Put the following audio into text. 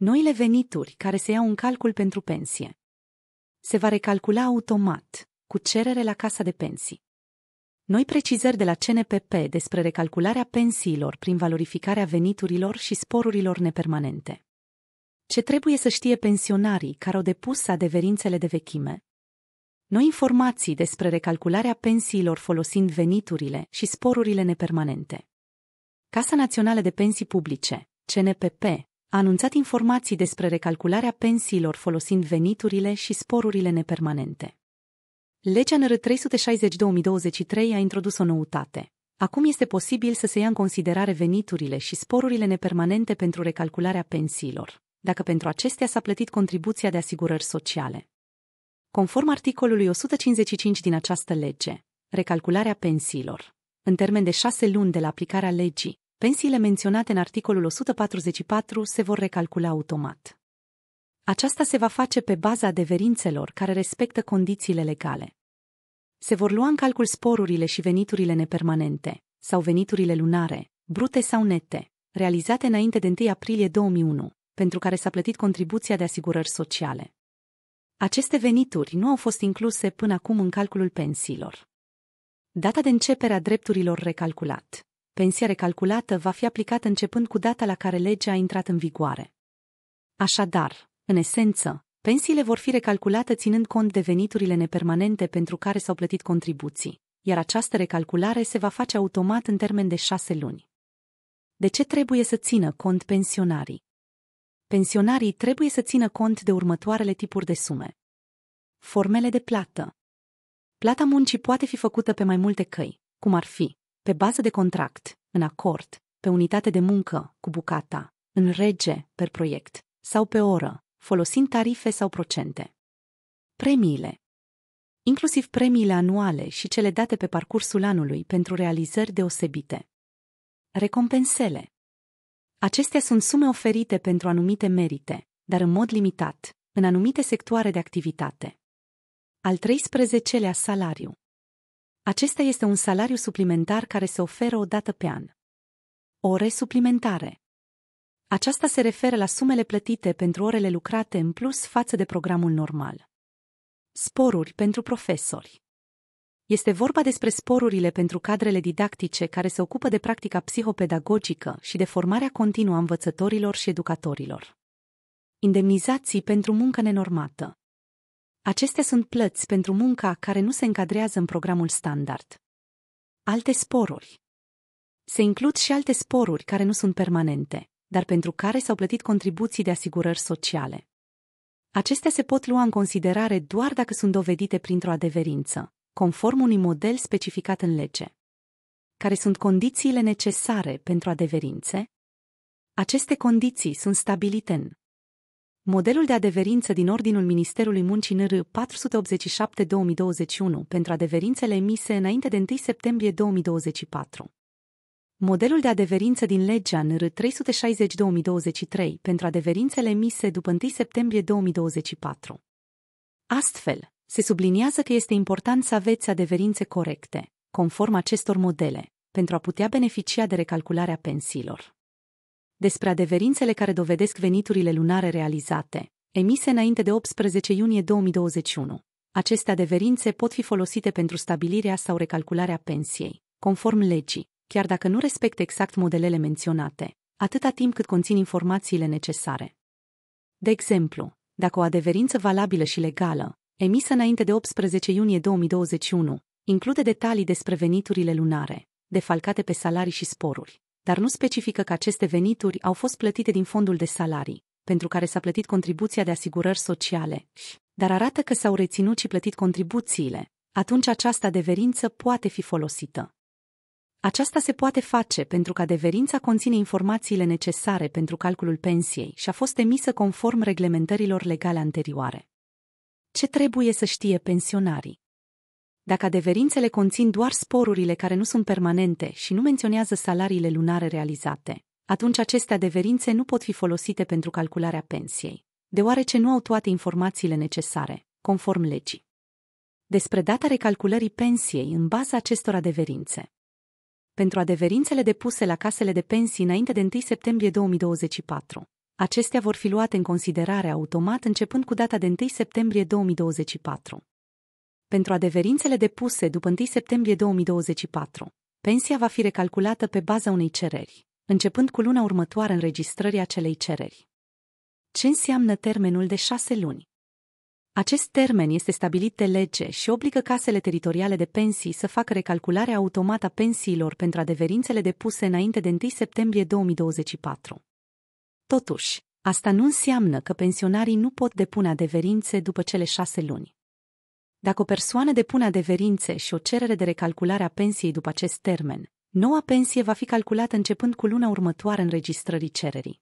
noile venituri care se iau în calcul pentru pensie. Se va recalcula automat, cu cerere la Casa de Pensii. Noi precizări de la CNPP despre recalcularea pensiilor prin valorificarea veniturilor și sporurilor nepermanente. Ce trebuie să știe pensionarii care au depus adeverințele de vechime? Noi informații despre recalcularea pensiilor folosind veniturile și sporurile nepermanente. Casa Națională de Pensii Publice, CNPP, a anunțat informații despre recalcularea pensiilor folosind veniturile și sporurile nepermanente. Legea NR 360-2023 a introdus o noutate. Acum este posibil să se ia în considerare veniturile și sporurile nepermanente pentru recalcularea pensiilor, dacă pentru acestea s-a plătit contribuția de asigurări sociale. Conform articolului 155 din această lege, recalcularea pensiilor, în termen de șase luni de la aplicarea legii, pensiile menționate în articolul 144 se vor recalcula automat. Aceasta se va face pe baza adeverințelor care respectă condițiile legale. Se vor lua în calcul sporurile și veniturile nepermanente, sau veniturile lunare, brute sau nete, realizate înainte de 1 aprilie 2001, pentru care s-a plătit contribuția de asigurări sociale. Aceste venituri nu au fost incluse până acum în calculul pensiilor. Data de începere a drepturilor recalculat pensia recalculată va fi aplicată începând cu data la care legea a intrat în vigoare. Așadar, în esență, pensiile vor fi recalculate ținând cont de veniturile nepermanente pentru care s-au plătit contribuții, iar această recalculare se va face automat în termen de șase luni. De ce trebuie să țină cont pensionarii? Pensionarii trebuie să țină cont de următoarele tipuri de sume. Formele de plată. Plata muncii poate fi făcută pe mai multe căi, cum ar fi pe bază de contract, în acord, pe unitate de muncă, cu bucata, în rege, per proiect, sau pe oră, folosind tarife sau procente. Premiile inclusiv premiile anuale și cele date pe parcursul anului pentru realizări deosebite. Recompensele Acestea sunt sume oferite pentru anumite merite, dar în mod limitat, în anumite sectoare de activitate. Al 13-lea salariu acesta este un salariu suplimentar care se oferă o dată pe an. Ore suplimentare. Aceasta se referă la sumele plătite pentru orele lucrate în plus față de programul normal. Sporuri pentru profesori. Este vorba despre sporurile pentru cadrele didactice care se ocupă de practica psihopedagogică și de formarea continuă a învățătorilor și educatorilor. Indemnizații pentru muncă nenormată. Acestea sunt plăți pentru munca care nu se încadrează în programul standard. Alte sporuri. Se includ și alte sporuri care nu sunt permanente, dar pentru care s-au plătit contribuții de asigurări sociale. Acestea se pot lua în considerare doar dacă sunt dovedite printr-o adeverință, conform unui model specificat în lege. Care sunt condițiile necesare pentru adeverințe? Aceste condiții sunt stabilite în Modelul de adeverință din Ordinul Ministerului Muncii NR 487-2021 pentru adeverințele emise înainte de 1 septembrie 2024. Modelul de adeverință din legea NR 360-2023 pentru adeverințele emise după 1 septembrie 2024. Astfel, se subliniază că este important să aveți adeverințe corecte, conform acestor modele, pentru a putea beneficia de recalcularea pensiilor despre adeverințele care dovedesc veniturile lunare realizate, emise înainte de 18 iunie 2021. Aceste adeverințe pot fi folosite pentru stabilirea sau recalcularea pensiei, conform legii, chiar dacă nu respectă exact modelele menționate, atâta timp cât conțin informațiile necesare. De exemplu, dacă o adeverință valabilă și legală, emisă înainte de 18 iunie 2021, include detalii despre veniturile lunare, defalcate pe salarii și sporuri, dar nu specifică că aceste venituri au fost plătite din fondul de salarii, pentru care s-a plătit contribuția de asigurări sociale, dar arată că s-au reținut și plătit contribuțiile, atunci această adeverință poate fi folosită. Aceasta se poate face pentru că adeverința conține informațiile necesare pentru calculul pensiei și a fost emisă conform reglementărilor legale anterioare. Ce trebuie să știe pensionarii? Dacă adeverințele conțin doar sporurile care nu sunt permanente și nu menționează salariile lunare realizate, atunci aceste adeverințe nu pot fi folosite pentru calcularea pensiei, deoarece nu au toate informațiile necesare, conform legii. Despre data recalculării pensiei în baza acestor adeverințe. Pentru adeverințele depuse la casele de pensii înainte de 1 septembrie 2024, acestea vor fi luate în considerare automat începând cu data de 1 septembrie 2024 pentru adeverințele depuse după 1 septembrie 2024, pensia va fi recalculată pe baza unei cereri, începând cu luna următoare înregistrării acelei cereri. Ce înseamnă termenul de șase luni? Acest termen este stabilit de lege și obligă casele teritoriale de pensii să facă recalcularea automată a pensiilor pentru adeverințele depuse înainte de 1 septembrie 2024. Totuși, asta nu înseamnă că pensionarii nu pot depune adeverințe după cele șase luni. Dacă o persoană depune adeverințe și o cerere de recalculare a pensiei după acest termen, noua pensie va fi calculată începând cu luna următoare înregistrării cererii.